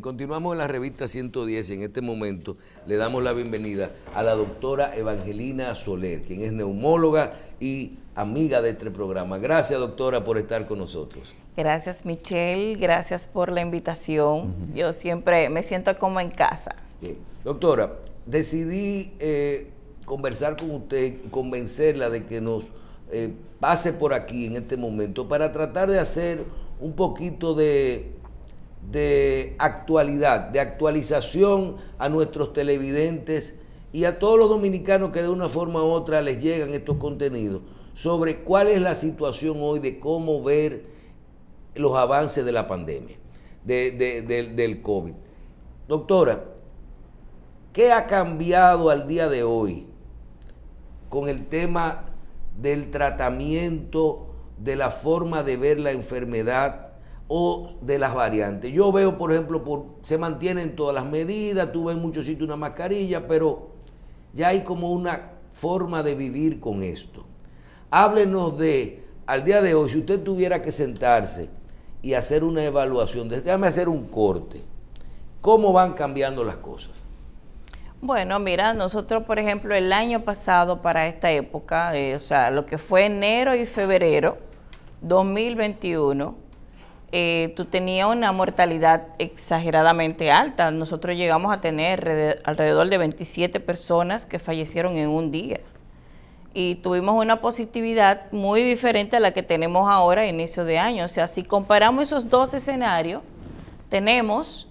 continuamos en la revista 110 y en este momento le damos la bienvenida a la doctora Evangelina Soler, quien es neumóloga y amiga de este programa. Gracias doctora por estar con nosotros. Gracias Michelle, gracias por la invitación. Yo siempre me siento como en casa. Doctora, decidí eh, conversar con usted, convencerla de que nos eh, pase por aquí en este momento para tratar de hacer un poquito de de actualidad, de actualización a nuestros televidentes y a todos los dominicanos que de una forma u otra les llegan estos contenidos sobre cuál es la situación hoy de cómo ver los avances de la pandemia, del COVID. Doctora, ¿qué ha cambiado al día de hoy con el tema del tratamiento, de la forma de ver la enfermedad? o de las variantes. Yo veo, por ejemplo, se mantienen todas las medidas, tú ves en muchos sitios una mascarilla, pero ya hay como una forma de vivir con esto. Háblenos de, al día de hoy, si usted tuviera que sentarse y hacer una evaluación, déjame hacer un corte, ¿cómo van cambiando las cosas? Bueno, mira, nosotros, por ejemplo, el año pasado para esta época, eh, o sea, lo que fue enero y febrero 2021, eh, tú tenías una mortalidad exageradamente alta. Nosotros llegamos a tener alrededor de 27 personas que fallecieron en un día. Y tuvimos una positividad muy diferente a la que tenemos ahora a inicio de año. O sea, si comparamos esos dos escenarios, tenemos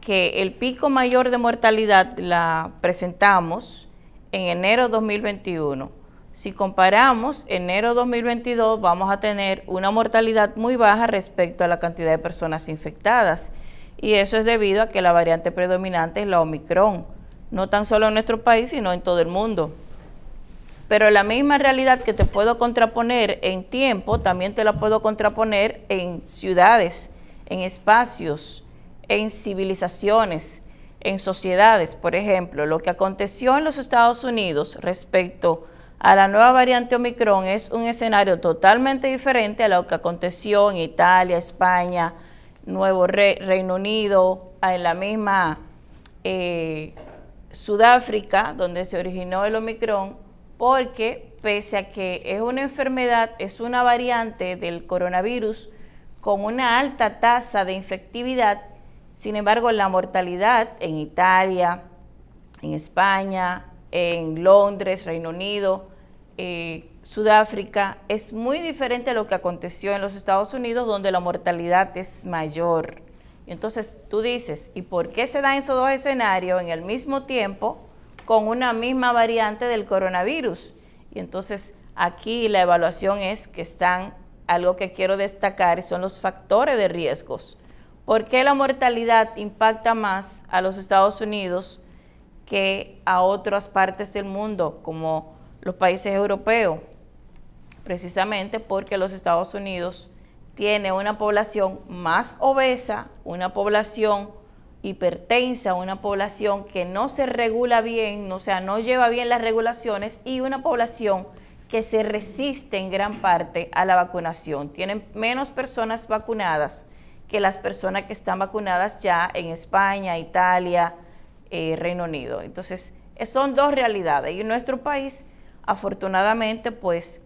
que el pico mayor de mortalidad la presentamos en enero 2021 si comparamos enero 2022, vamos a tener una mortalidad muy baja respecto a la cantidad de personas infectadas. Y eso es debido a que la variante predominante es la Omicron, no tan solo en nuestro país, sino en todo el mundo. Pero la misma realidad que te puedo contraponer en tiempo, también te la puedo contraponer en ciudades, en espacios, en civilizaciones, en sociedades. Por ejemplo, lo que aconteció en los Estados Unidos respecto a la nueva variante Omicron es un escenario totalmente diferente a lo que aconteció en Italia, España, Nuevo Reino Unido, en la misma eh, Sudáfrica, donde se originó el Omicron, porque pese a que es una enfermedad, es una variante del coronavirus con una alta tasa de infectividad, sin embargo la mortalidad en Italia, en España, en Londres, Reino Unido, eh, Sudáfrica es muy diferente a lo que aconteció en los Estados Unidos, donde la mortalidad es mayor. Entonces tú dices, ¿y por qué se dan esos dos escenarios en el mismo tiempo con una misma variante del coronavirus? Y entonces aquí la evaluación es que están, algo que quiero destacar son los factores de riesgos. ¿Por qué la mortalidad impacta más a los Estados Unidos que a otras partes del mundo como los países europeos, precisamente porque los Estados Unidos tiene una población más obesa, una población hipertensa, una población que no se regula bien, o sea, no lleva bien las regulaciones y una población que se resiste en gran parte a la vacunación. Tienen menos personas vacunadas que las personas que están vacunadas ya en España, Italia, eh, Reino Unido. Entonces, son dos realidades. Y en nuestro país Afortunadamente, pues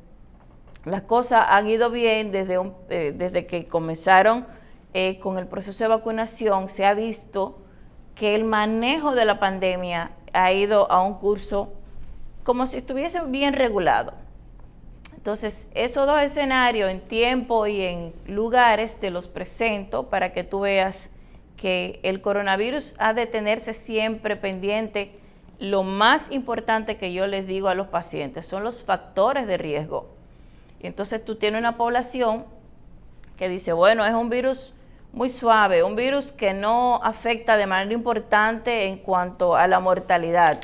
las cosas han ido bien desde, eh, desde que comenzaron eh, con el proceso de vacunación. Se ha visto que el manejo de la pandemia ha ido a un curso como si estuviese bien regulado. Entonces, esos dos escenarios en tiempo y en lugares te los presento para que tú veas que el coronavirus ha de tenerse siempre pendiente lo más importante que yo les digo a los pacientes son los factores de riesgo. entonces tú tienes una población que dice, bueno, es un virus muy suave, un virus que no afecta de manera importante en cuanto a la mortalidad,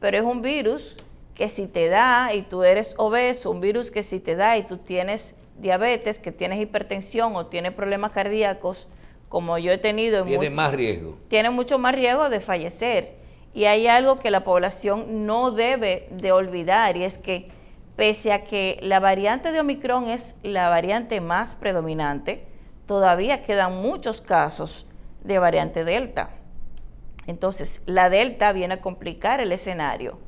pero es un virus que si te da y tú eres obeso, un virus que si te da y tú tienes diabetes, que tienes hipertensión o tienes problemas cardíacos, como yo he tenido... En tiene más riesgo. Tiene mucho más riesgo de fallecer. Y hay algo que la población no debe de olvidar y es que pese a que la variante de Omicron es la variante más predominante, todavía quedan muchos casos de variante Delta. Entonces, la Delta viene a complicar el escenario.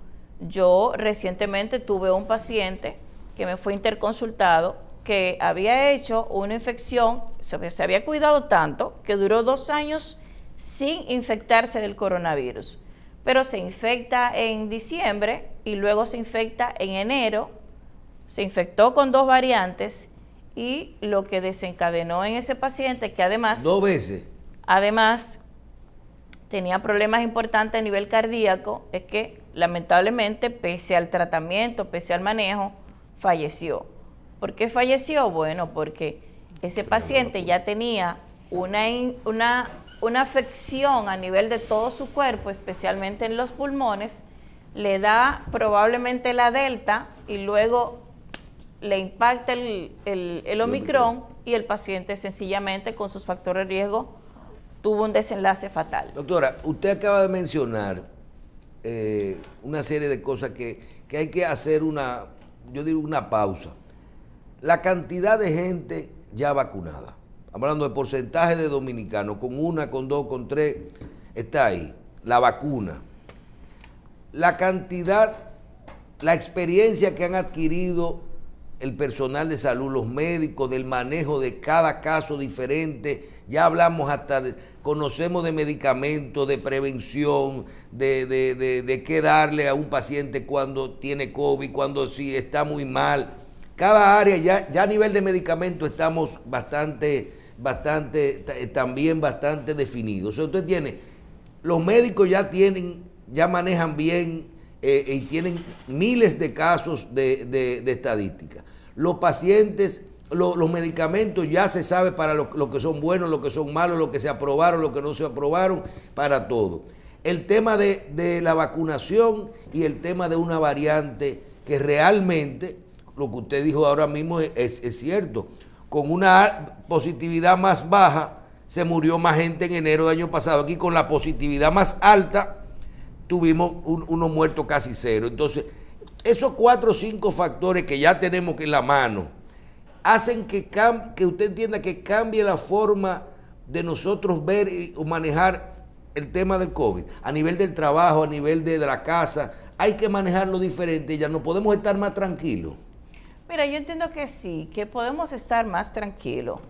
Yo recientemente tuve un paciente que me fue interconsultado que había hecho una infección, se había cuidado tanto que duró dos años sin infectarse del coronavirus pero se infecta en diciembre y luego se infecta en enero, se infectó con dos variantes y lo que desencadenó en ese paciente que además... Dos veces. Además, tenía problemas importantes a nivel cardíaco, es que lamentablemente, pese al tratamiento, pese al manejo, falleció. ¿Por qué falleció? Bueno, porque ese paciente ya tenía una, afección a nivel de todo su cuerpo, especialmente en los pulmones, le da probablemente la delta y luego le impacta el, el, omicron y el paciente sencillamente con sus factores de riesgo tuvo un desenlace fatal. Doctora, usted acaba de mencionar eh, una serie de cosas que, que hay que hacer una, yo digo una pausa. La cantidad de gente ya vacunada hablando de porcentaje de dominicanos, con una, con dos, con tres, está ahí, la vacuna. La cantidad, la experiencia que han adquirido el personal de salud, los médicos, del manejo de cada caso diferente. Ya hablamos hasta, conocemos de medicamentos, de prevención, de, qué darle a un paciente cuando tiene COVID, cuando sí está muy mal. Cada área, ya, ya a nivel de medicamento estamos bastante bastante, eh, también bastante definido. O sea, usted tiene, los médicos ya tienen, ya manejan bien eh, y tienen miles de casos de, estadística. Los pacientes, los medicamentos ya se sabe para lo, que son buenos, lo que son malos, lo que se aprobaron, lo que no se aprobaron, para todo. El tema de, la vacunación y el tema de una variante que realmente lo que usted dijo ahora mismo es cierto con una positividad más baja, se murió más gente en enero del año pasado. Aquí con la positividad más alta, tuvimos unos muertos casi cero. Entonces, esos cuatro o cinco factores que ya tenemos en la mano, hacen que, que usted entienda que cambie la forma de nosotros ver y, manejar el tema del COVID, a nivel del trabajo, a nivel de, de la casa, hay que manejarlo diferente, ya no podemos estar más tranquilos. Mira, yo entiendo que sí, que podemos estar más tranquilos,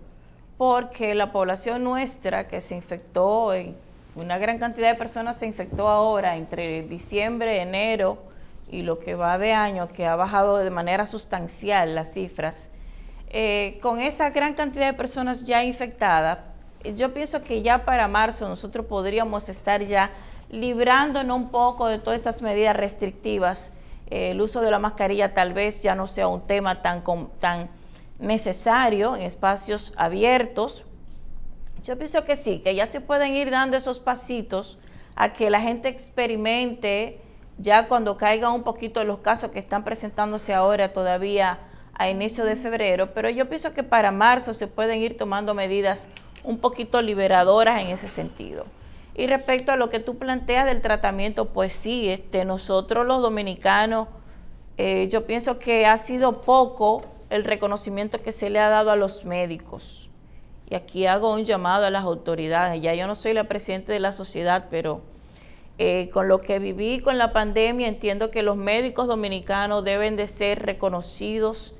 porque la población nuestra que se infectó, eh, una gran cantidad de personas se infectó ahora entre diciembre, enero y lo que va de año, que ha bajado de manera sustancial las cifras. Eh, con esa gran cantidad de personas ya infectadas, yo pienso que ya para marzo nosotros podríamos estar ya librándonos un poco de todas estas medidas restrictivas el uso de la mascarilla tal vez ya no sea un tema tan, tan necesario en espacios abiertos. Yo pienso que sí, que ya se pueden ir dando esos pasitos a que la gente experimente ya cuando caigan un poquito los casos que están presentándose ahora todavía a inicio de febrero, pero yo pienso que para marzo se pueden ir tomando medidas un poquito liberadoras en ese sentido. Y respecto a lo que tú planteas del tratamiento, pues sí, este, nosotros los dominicanos, eh, yo pienso que ha sido poco el reconocimiento que se le ha dado a los médicos. Y aquí hago un llamado a las autoridades. Ya yo no soy la presidenta de la sociedad, pero eh, con lo que viví con la pandemia, entiendo que los médicos dominicanos deben de ser reconocidos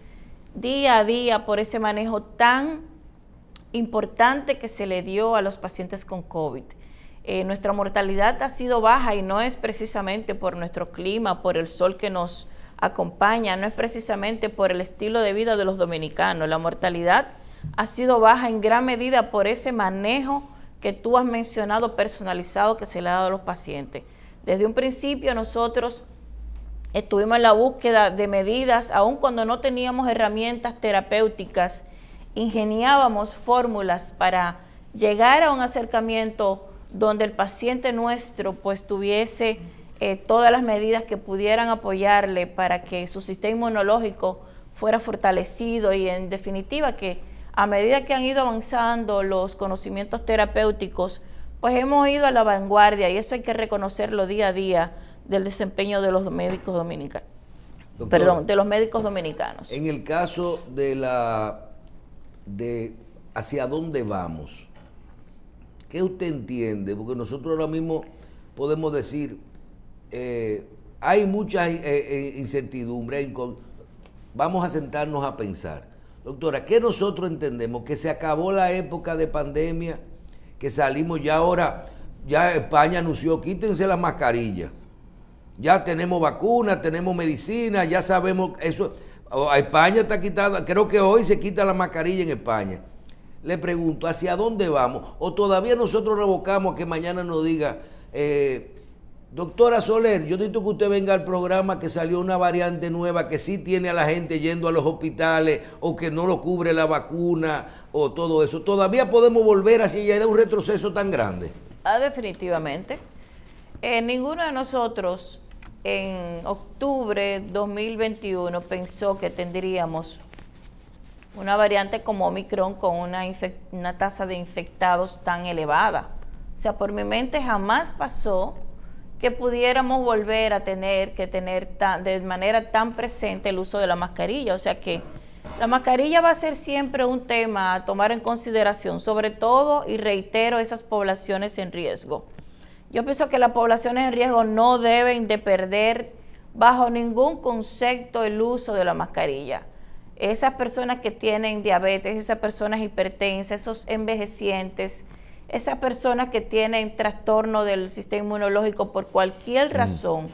día a día por ese manejo tan importante que se le dio a los pacientes con COVID. Eh, nuestra mortalidad ha sido baja y no es precisamente por nuestro clima, por el sol que nos acompaña, no es precisamente por el estilo de vida de los dominicanos. La mortalidad ha sido baja en gran medida por ese manejo que tú has mencionado personalizado que se le ha dado a los pacientes. Desde un principio nosotros estuvimos en la búsqueda de medidas, aun cuando no teníamos herramientas terapéuticas, ingeniábamos fórmulas para llegar a un acercamiento donde el paciente nuestro pues tuviese eh, todas las medidas que pudieran apoyarle para que su sistema inmunológico fuera fortalecido y en definitiva que a medida que han ido avanzando los conocimientos terapéuticos, pues hemos ido a la vanguardia y eso hay que reconocerlo día a día del desempeño de los médicos dominicanos. Perdón, de los médicos dominicanos. En el caso de la de hacia dónde vamos, ¿Qué usted entiende? Porque nosotros ahora mismo podemos decir, eh, hay mucha eh, eh, incertidumbre, vamos a sentarnos a pensar. Doctora, ¿qué nosotros entendemos? Que se acabó la época de pandemia, que salimos ya ahora, ya España anunció, quítense las mascarillas. Ya tenemos vacunas, tenemos medicina, ya sabemos eso. España está quitada, creo que hoy se quita la mascarilla en España le pregunto, ¿hacia dónde vamos? O todavía nosotros revocamos que mañana nos diga, eh, doctora Soler, yo necesito que usted venga al programa que salió una variante nueva que sí tiene a la gente yendo a los hospitales o que no lo cubre la vacuna o todo eso. ¿Todavía podemos volver hacia y de un retroceso tan grande? Ah, definitivamente. Eh, ninguno de nosotros en octubre 2021 pensó que tendríamos una variante como Omicron con una, una tasa de infectados tan elevada. O sea, por mi mente jamás pasó que pudiéramos volver a tener que tener de manera tan presente el uso de la mascarilla. O sea que la mascarilla va a ser siempre un tema a tomar en consideración, sobre todo, y reitero, esas poblaciones en riesgo. Yo pienso que las poblaciones en riesgo no deben de perder bajo ningún concepto el uso de la mascarilla esas personas que tienen diabetes, esas personas hipertensas, esos envejecientes, esas personas que tienen trastorno del sistema inmunológico por cualquier mm. razón,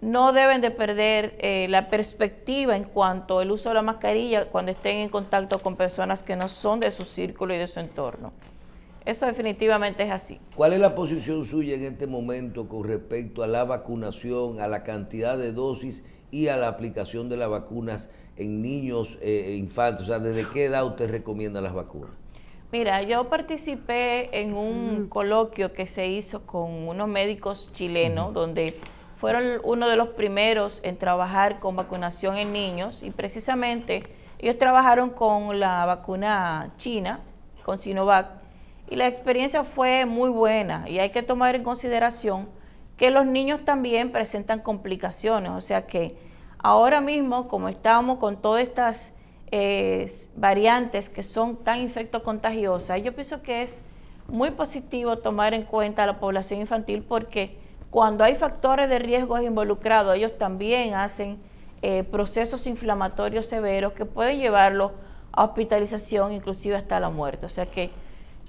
no deben de perder eh, la perspectiva en cuanto al uso de la mascarilla cuando estén en contacto con personas que no son de su círculo y de su entorno. Eso definitivamente es así. ¿Cuál es la posición suya en este momento con respecto a la vacunación, a la cantidad de dosis y a la aplicación de las vacunas en niños e infantes? O sea, ¿desde qué edad usted recomienda las vacunas? Mira, yo participé en un mm. coloquio que se hizo con unos médicos chilenos, donde fueron uno de los primeros en trabajar con vacunación en niños y precisamente ellos trabajaron con la vacuna china, con Sinovac, y la experiencia fue muy buena y hay que tomar en consideración que los niños también presentan complicaciones, o sea que ahora mismo como estamos con todas estas eh, variantes que son tan infectocontagiosas, yo pienso que es muy positivo tomar en cuenta a la población infantil porque cuando hay factores de riesgo involucrados, ellos también hacen eh, procesos inflamatorios severos que pueden llevarlo a hospitalización, inclusive hasta la muerte. O sea que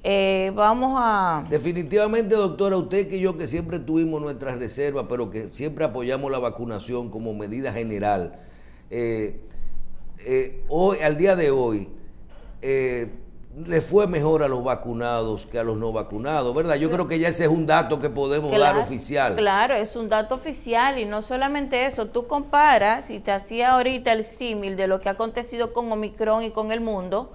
eh, vamos a... Definitivamente, doctora, usted que yo que siempre tuvimos nuestras reservas, pero que siempre apoyamos la vacunación como medida general, eh, eh, hoy, al día de hoy, le fue mejor a los vacunados que a los no vacunados, ¿verdad? Yo creo que ya ese es un dato que podemos dar oficial. Claro, es un dato oficial y no solamente eso, tú comparas, y te hacía ahorita el símil de lo que ha acontecido con Omicron y con el mundo,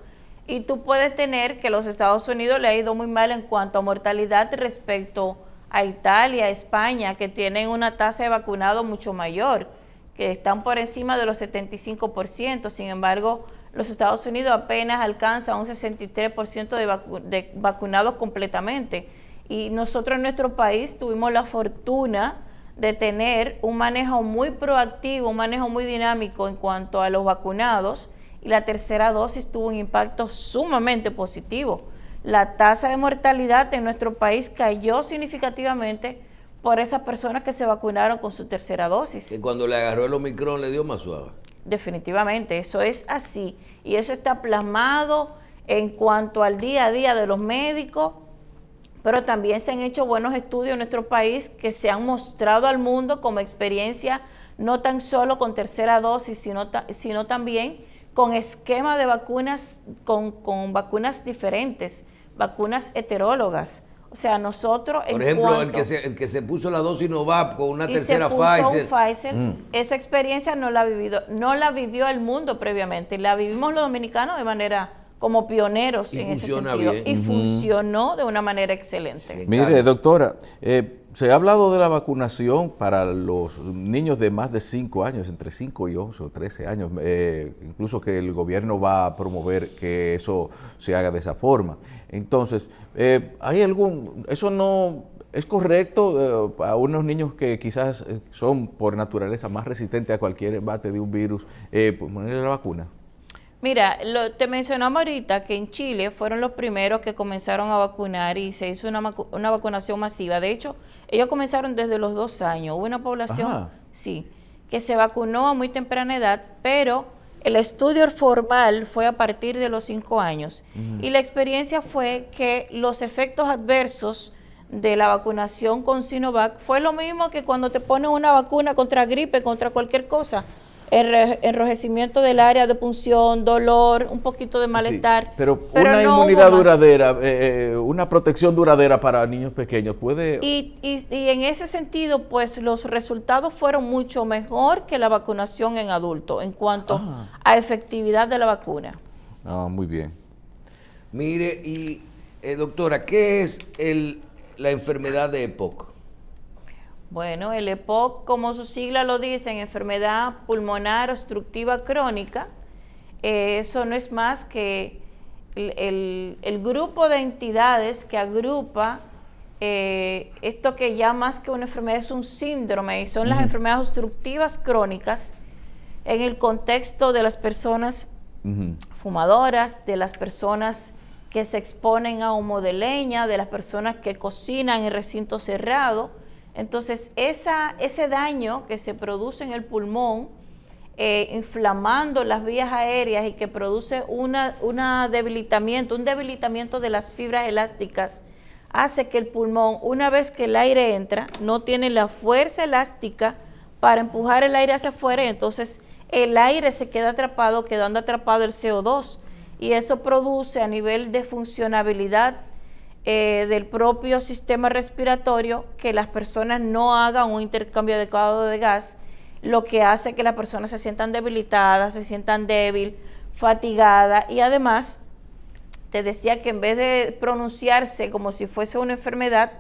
y tú puedes tener que los Estados Unidos le ha ido muy mal en cuanto a mortalidad respecto a Italia, España, que tienen una tasa de vacunado mucho mayor, que están por encima de los 75%. Sin embargo, los Estados Unidos apenas alcanzan un 63% de vacunados completamente. Y nosotros en nuestro país tuvimos la fortuna de tener un manejo muy proactivo, un manejo muy dinámico en cuanto a los vacunados y la tercera dosis tuvo un impacto sumamente positivo. La tasa de mortalidad en nuestro país cayó significativamente por esas personas que se vacunaron con su tercera dosis. Y cuando le agarró el Omicron le dio más suave. Definitivamente, eso es así. Y eso está plasmado en cuanto al día a día de los médicos, pero también se han hecho buenos estudios en nuestro país que se han mostrado al mundo como experiencia no tan solo con tercera dosis, sino, sino también con esquema de vacunas, con, vacunas diferentes, vacunas heterólogas. O sea, nosotros... Por ejemplo, el, que se, el que se puso la dosis Novap con una tercera Pfizer. Mm. Esa experiencia no la, vivido, no la vivió el mundo previamente, la vivimos los dominicanos de manera como pioneros y en ese sentido. Bien. Y funcionó de una manera excelente. Mire, doctora, eh, se ha hablado de la vacunación para los niños de más de 5 años, entre 5 y 11 o 13 años, eh, incluso que el gobierno va a promover que eso se haga de esa forma. Entonces, eh, ¿hay algún, eso no es correcto para eh, unos niños que quizás son por naturaleza más resistentes a cualquier embate de un virus, pues ponerle la vacuna? Mira, lo, te mencionamos ahorita que en Chile fueron los primeros que comenzaron a vacunar y se hizo una, una vacunación masiva. De hecho, ellos comenzaron desde los dos años. Hubo una población, sí, que se vacunó a muy temprana edad, pero el estudio formal fue a partir de los cinco años. Y la experiencia fue que los efectos adversos de la vacunación con Sinovac fue lo mismo que cuando te ponen una vacuna contra gripe, contra cualquier cosa enrojecimiento del área de punción, dolor, un poquito de malestar. pero, una inmunidad duradera, eh, eh, una protección duradera para niños pequeños puede... Y, y, en ese sentido, pues los resultados fueron mucho mejor que la vacunación en adultos en cuanto ah. a efectividad de la vacuna. Ah, muy bien. Mire, y eh, doctora, ¿qué es el, la enfermedad de época bueno, el EPOC, como su sigla lo dice, enfermedad pulmonar obstructiva crónica, eh, eso no es más que el, grupo de entidades que agrupa eh, esto que ya más que una enfermedad es un síndrome y son las enfermedades obstructivas crónicas en el contexto de las personas fumadoras, de las personas que se exponen a humo de leña, de las personas que cocinan en recinto cerrado entonces, ese daño que se produce en el pulmón, eh, inflamando las vías aéreas y que produce una, debilitamiento, un debilitamiento de las fibras elásticas, hace que el pulmón, una vez que el aire entra, no tiene la fuerza elástica para empujar el aire hacia afuera entonces el aire se queda atrapado, quedando atrapado el CO2 y eso produce a nivel de funcionabilidad eh, del propio sistema respiratorio que las personas no hagan un intercambio adecuado de gas, lo que hace que las personas se sientan debilitadas, se sientan débil, fatigada y además te decía que en vez de pronunciarse como si fuese una enfermedad,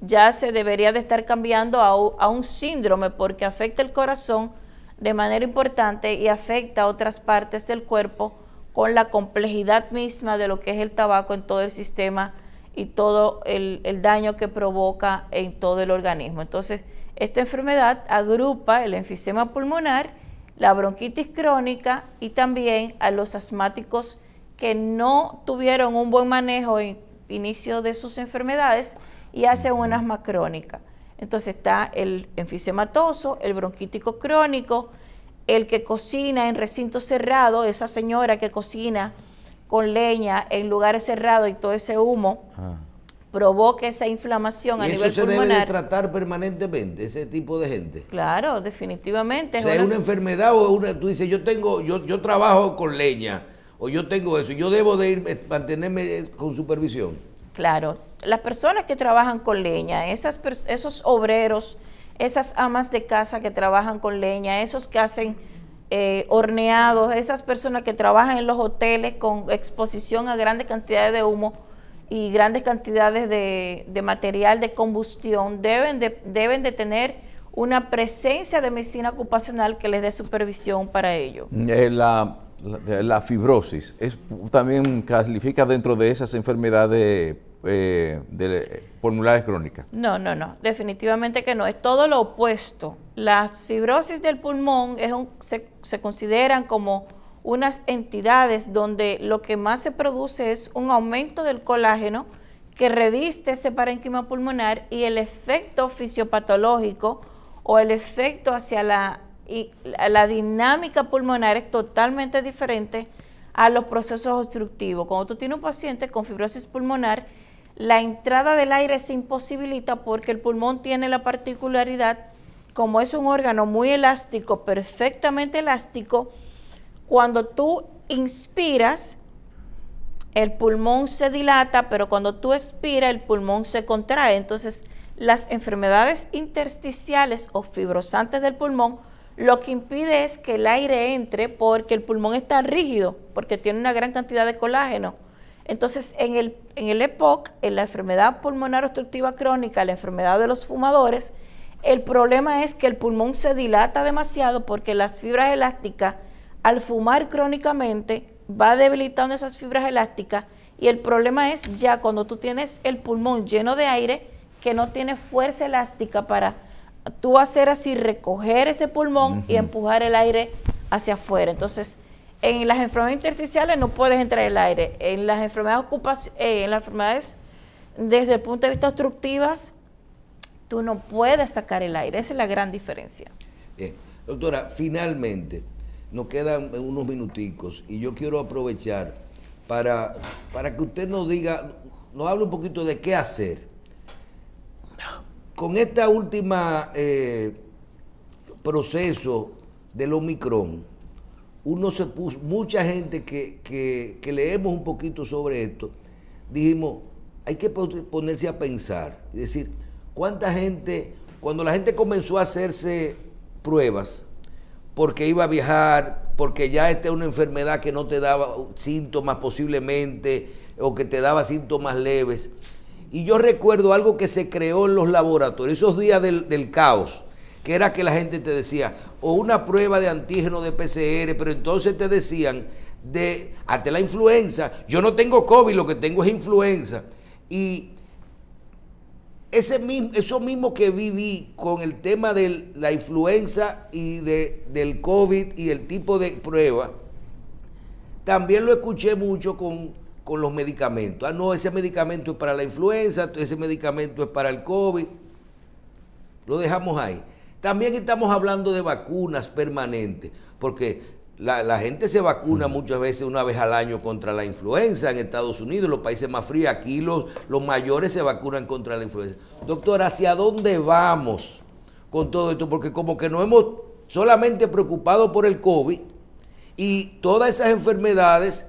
ya se debería de estar cambiando a, a un síndrome porque afecta el corazón de manera importante y afecta a otras partes del cuerpo con la complejidad misma de lo que es el tabaco en todo el sistema y todo el, daño que provoca en todo el organismo. Entonces, esta enfermedad agrupa el enfisema pulmonar, la bronquitis crónica y también a los asmáticos que no tuvieron un buen manejo en inicio de sus enfermedades y hacen un asma crónica. Entonces está el enfisematoso, el bronquítico crónico, el que cocina en recinto cerrado, esa señora que cocina con leña en lugares cerrados y todo ese humo ah. provoca esa inflamación ¿Y a eso se debe de tratar permanentemente ese tipo de gente? Claro, definitivamente. O sea, es una, enfermedad o una, tú dices, yo tengo, yo, yo trabajo con leña o yo tengo eso, yo debo de eh, mantenerme eh, con supervisión. Claro, las personas que trabajan con leña, esas, esos obreros, esas amas de casa que trabajan con leña, esos que hacen eh, horneados, esas personas que trabajan en los hoteles con exposición a grandes cantidades de humo y grandes cantidades de, material de combustión, deben de, deben de tener una presencia de medicina ocupacional que les dé supervisión para ello. Eh, la, fibrosis es, también califica dentro de esas enfermedades eh, de pulmonares crónicas. No, no, no, definitivamente que no, es todo lo opuesto. Las fibrosis del pulmón se, consideran como unas entidades donde lo que más se produce es un aumento del colágeno que reviste ese parénquima pulmonar y el efecto fisiopatológico o el efecto hacia la, la dinámica pulmonar es totalmente diferente a los procesos obstructivos. Cuando tú tienes un paciente con fibrosis pulmonar, la entrada del aire se imposibilita porque el pulmón tiene la particularidad, como es un órgano muy elástico, perfectamente elástico, cuando tú inspiras, el pulmón se dilata, pero cuando tú expiras, el pulmón se contrae. Entonces, las enfermedades intersticiales o fibrosantes del pulmón lo que impide es que el aire entre porque el pulmón está rígido, porque tiene una gran cantidad de colágeno. Entonces, en el, en el EPOC, en la enfermedad pulmonar obstructiva crónica, la enfermedad de los fumadores, el problema es que el pulmón se dilata demasiado porque las fibras elásticas, al fumar crónicamente, va debilitando esas fibras elásticas y el problema es ya cuando tú tienes el pulmón lleno de aire, que no tiene fuerza elástica para tú hacer así, recoger ese pulmón y empujar el aire hacia afuera. Entonces, en las enfermedades intersticiales no puedes entrar el aire. En las enfermedades eh, en las enfermedades desde el punto de vista obstructivas, tú no puedes sacar el aire. Esa es la gran diferencia. Doctora, finalmente, nos quedan unos minuticos y yo quiero aprovechar para, para que usted nos diga, nos hable un poquito de qué hacer. Con esta última eh, proceso del Omicron, uno se puso, mucha gente que, leemos un poquito sobre esto, dijimos, hay que ponerse a pensar, es decir, cuánta gente, cuando la gente comenzó a hacerse pruebas, porque iba a viajar, porque ya esta es una enfermedad que no te daba síntomas posiblemente, o que te daba síntomas leves. Y yo recuerdo algo que se creó en los laboratorios, esos días del caos, que era que la gente te decía, o una prueba de antígeno de PCR, pero entonces te decían de hasta la influenza, yo no tengo COVID, lo que tengo es influenza. Y ese mismo, eso mismo que viví con el tema de la influenza y de, del COVID y el tipo de prueba, también lo escuché mucho con, con los medicamentos. Ah, no, ese medicamento es para la influenza, ese medicamento es para el COVID. Lo dejamos ahí. También estamos hablando de vacunas permanentes, porque la, gente se vacuna mm. muchas veces una vez al año contra la influenza en Estados Unidos, los países más fríos, aquí los, los mayores se vacunan contra la influenza. Doctor, ¿hacia dónde vamos con todo esto? Porque como que no hemos solamente preocupado por el COVID y todas esas enfermedades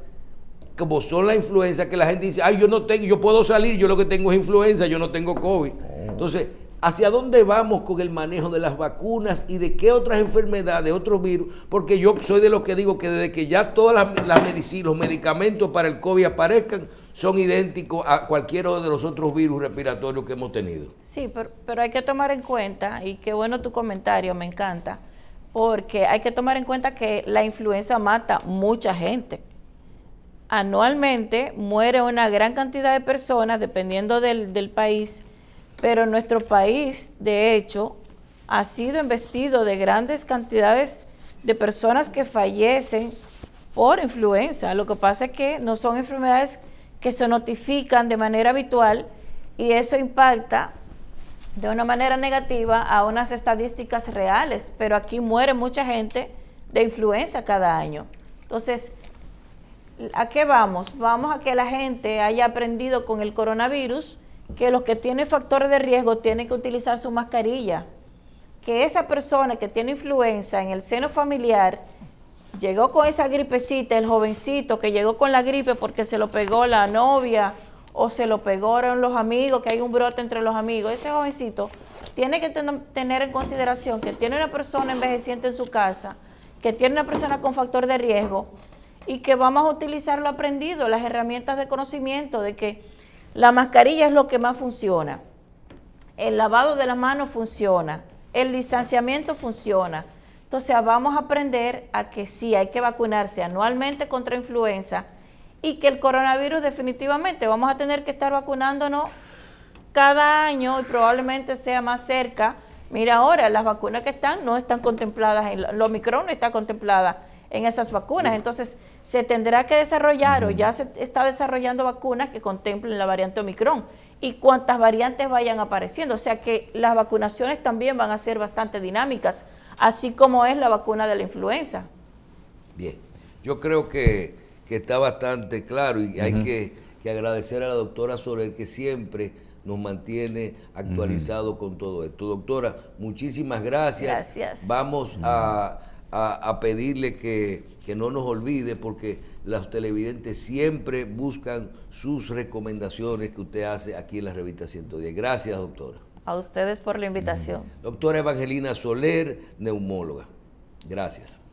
como son la influenza, que la gente dice, ay, yo no tengo, yo puedo salir, yo lo que tengo es influenza, yo no tengo COVID. Oh. Entonces, hacia dónde vamos con el manejo de las vacunas y de qué otras enfermedades, otros virus, porque yo soy de los que digo que desde que ya todas las, medicinas, los medicamentos para el COVID aparezcan, son idénticos a cualquiera de los otros virus respiratorios que hemos tenido. Sí, pero, hay que tomar en cuenta, y qué bueno tu comentario, me encanta, porque hay que tomar en cuenta que la influenza mata mucha gente anualmente muere una gran cantidad de personas, dependiendo del, país, pero nuestro país, de hecho, ha sido investido de grandes cantidades de personas que fallecen por influenza. Lo que pasa es que no son enfermedades que se notifican de manera habitual y eso impacta de una manera negativa a unas estadísticas reales, pero aquí muere mucha gente de influenza cada año. Entonces, ¿a qué vamos? Vamos a que la gente haya aprendido con el coronavirus que los que tienen factores de riesgo tienen que utilizar su mascarilla, que esa persona que tiene influenza en el seno familiar llegó con esa gripecita, el jovencito que llegó con la gripe porque se lo pegó la novia o se lo pegaron los amigos, que hay un brote entre los amigos, ese jovencito tiene que tener en consideración que tiene una persona envejeciente en su casa, que tiene una persona con factor de riesgo y que vamos a utilizar lo aprendido, las herramientas de conocimiento de que la mascarilla es lo que más funciona. El lavado de las manos funciona. El distanciamiento funciona. Entonces vamos a aprender a que sí, hay que vacunarse anualmente contra influenza y que el coronavirus definitivamente vamos a tener que estar vacunándonos cada año y probablemente sea más cerca. Mira ahora, las vacunas que están no están contempladas, en, lo micrones no está contemplada en esas vacunas. Entonces, se tendrá que desarrollar o ya se está desarrollando vacunas que contemplen la variante Omicron y cuantas variantes vayan apareciendo. O sea que las vacunaciones también van a ser bastante dinámicas, así como es la vacuna de la influenza. Bien, yo creo que, está bastante claro y hay que, agradecer a la doctora Soler que siempre nos mantiene actualizado con todo esto. Doctora, muchísimas gracias. Gracias. Vamos a a, pedirle que, que, no nos olvide porque los televidentes siempre buscan sus recomendaciones que usted hace aquí en la revista 110. Gracias, doctora. A ustedes por la invitación. Doctora Evangelina Soler, neumóloga. Gracias.